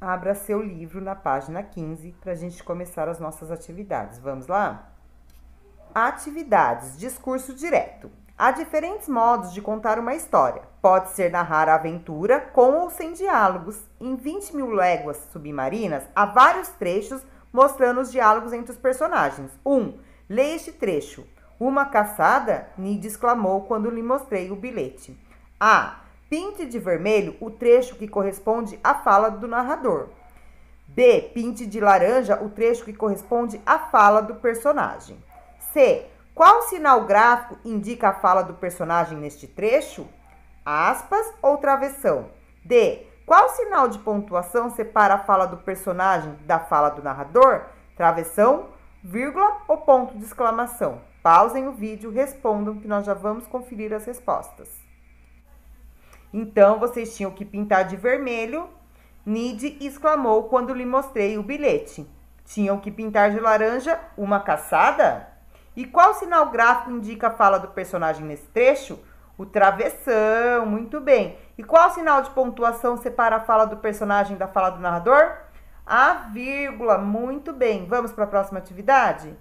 Abra seu livro na página 15 para a gente começar as nossas atividades. Vamos lá? Atividades, discurso direto. Há diferentes modos de contar uma história. Pode ser narrar a aventura com ou sem diálogos. Em 20 mil léguas submarinas, há vários trechos mostrando os diálogos entre os personagens. 1. Um, Leia este trecho. Uma caçada? Nid exclamou quando lhe mostrei o bilhete. A. Pinte de vermelho o trecho que corresponde à fala do narrador. B. Pinte de laranja o trecho que corresponde à fala do personagem. C. Qual sinal gráfico indica a fala do personagem neste trecho? Aspas ou travessão? D. Qual sinal de pontuação separa a fala do personagem da fala do narrador? Travessão, vírgula ou ponto de exclamação? Pausem o vídeo, respondam que nós já vamos conferir as respostas. Então, vocês tinham que pintar de vermelho. Nid exclamou quando lhe mostrei o bilhete. Tinham que pintar de laranja uma caçada? E qual sinal gráfico indica a fala do personagem nesse trecho? O travessão, muito bem. E qual sinal de pontuação separa a fala do personagem da fala do narrador? A vírgula, muito bem. Vamos para a próxima atividade?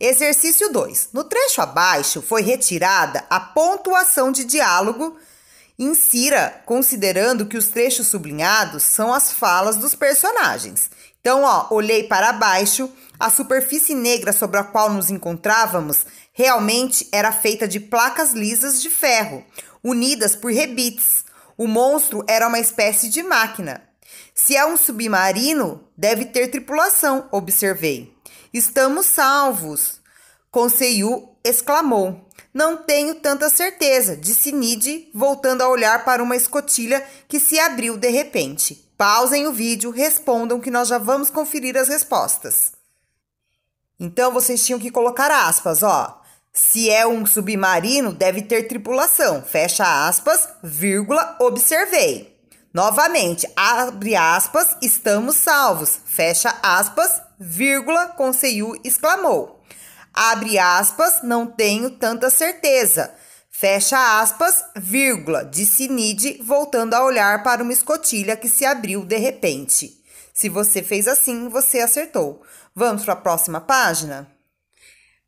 Exercício 2. No trecho abaixo foi retirada a pontuação de diálogo. Insira, considerando que os trechos sublinhados são as falas dos personagens. Então, ó, olhei para baixo, a superfície negra sobre a qual nos encontrávamos realmente era feita de placas lisas de ferro, unidas por rebites. O monstro era uma espécie de máquina. Se é um submarino, deve ter tripulação, observei. Estamos salvos! conseiu, exclamou. Não tenho tanta certeza, disse Nid, voltando a olhar para uma escotilha que se abriu de repente. Pausem o vídeo, respondam que nós já vamos conferir as respostas. Então vocês tinham que colocar aspas, ó. Se é um submarino, deve ter tripulação. Fecha aspas, vírgula, observei. Novamente, abre aspas, estamos salvos. Fecha aspas, vírgula, Conceiu exclamou. Abre aspas, não tenho tanta certeza. Fecha aspas, vírgula, disse Nid, voltando a olhar para uma escotilha que se abriu de repente. Se você fez assim, você acertou. Vamos para a próxima página?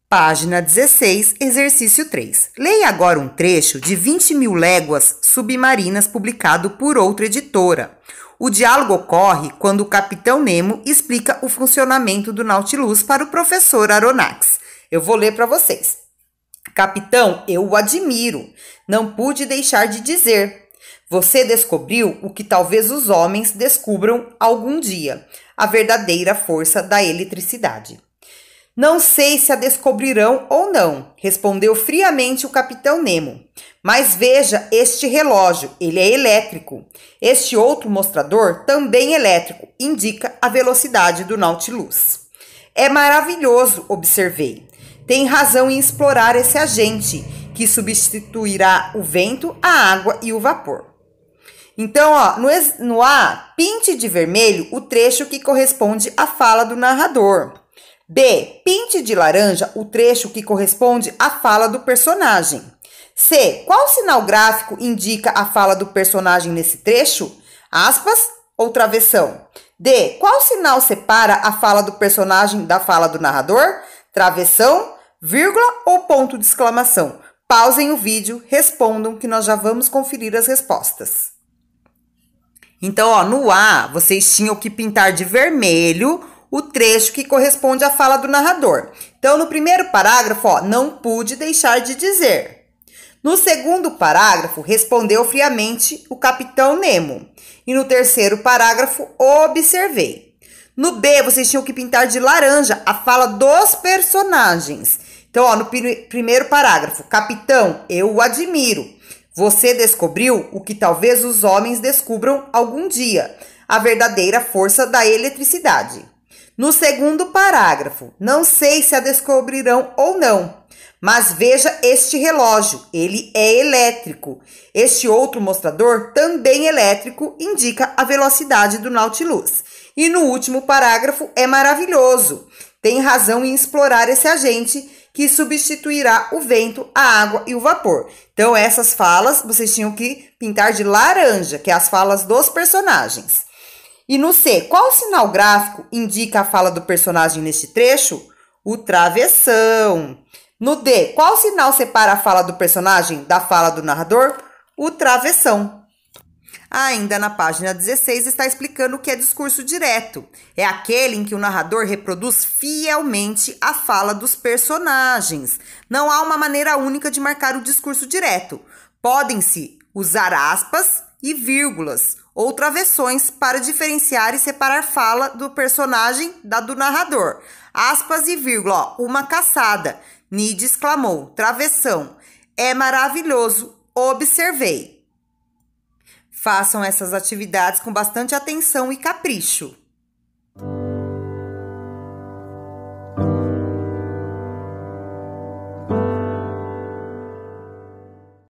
Página 16, exercício 3. Leia agora um trecho de 20 mil léguas submarinas publicado por outra editora. O diálogo ocorre quando o capitão Nemo explica o funcionamento do Nautilus para o professor Aronnax. Eu vou ler para vocês. Capitão, eu o admiro. Não pude deixar de dizer. Você descobriu o que talvez os homens descubram algum dia: a verdadeira força da eletricidade. Não sei se a descobrirão ou não, respondeu friamente o capitão Nemo. Mas veja este relógio, ele é elétrico. Este outro mostrador, também elétrico, indica a velocidade do Nautilus. É maravilhoso, observei tem razão em explorar esse agente, que substituirá o vento, a água e o vapor. Então, ó, no, no A, pinte de vermelho o trecho que corresponde à fala do narrador. B. Pinte de laranja o trecho que corresponde à fala do personagem. C. Qual sinal gráfico indica a fala do personagem nesse trecho? Aspas ou travessão? D. Qual sinal separa a fala do personagem da fala do narrador? Travessão vírgula ou ponto de exclamação. Pausem o vídeo, respondam que nós já vamos conferir as respostas. Então, ó, no A, vocês tinham que pintar de vermelho o trecho que corresponde à fala do narrador. Então, no primeiro parágrafo, ó, não pude deixar de dizer. No segundo parágrafo, respondeu friamente o capitão Nemo. E no terceiro parágrafo, observei. No B, vocês tinham que pintar de laranja a fala dos personagens. Então, ó, no primeiro parágrafo, capitão, eu o admiro. Você descobriu o que talvez os homens descubram algum dia: a verdadeira força da eletricidade. No segundo parágrafo, não sei se a descobrirão ou não, mas veja este relógio, ele é elétrico. Este outro mostrador, também elétrico, indica a velocidade do Nautilus. E no último parágrafo, é maravilhoso. Tem razão em explorar esse agente que substituirá o vento, a água e o vapor. Então, essas falas vocês tinham que pintar de laranja, que é as falas dos personagens. E no C, qual sinal gráfico indica a fala do personagem neste trecho? O travessão. No D, qual sinal separa a fala do personagem da fala do narrador? O travessão. Ainda na página 16 está explicando o que é discurso direto. É aquele em que o narrador reproduz fielmente a fala dos personagens. Não há uma maneira única de marcar o discurso direto. Podem-se usar aspas e vírgulas ou travessões para diferenciar e separar fala do personagem da do narrador. Aspas e vírgula, ó, uma caçada. Nid exclamou: travessão. É maravilhoso, observei. Façam essas atividades com bastante atenção e capricho.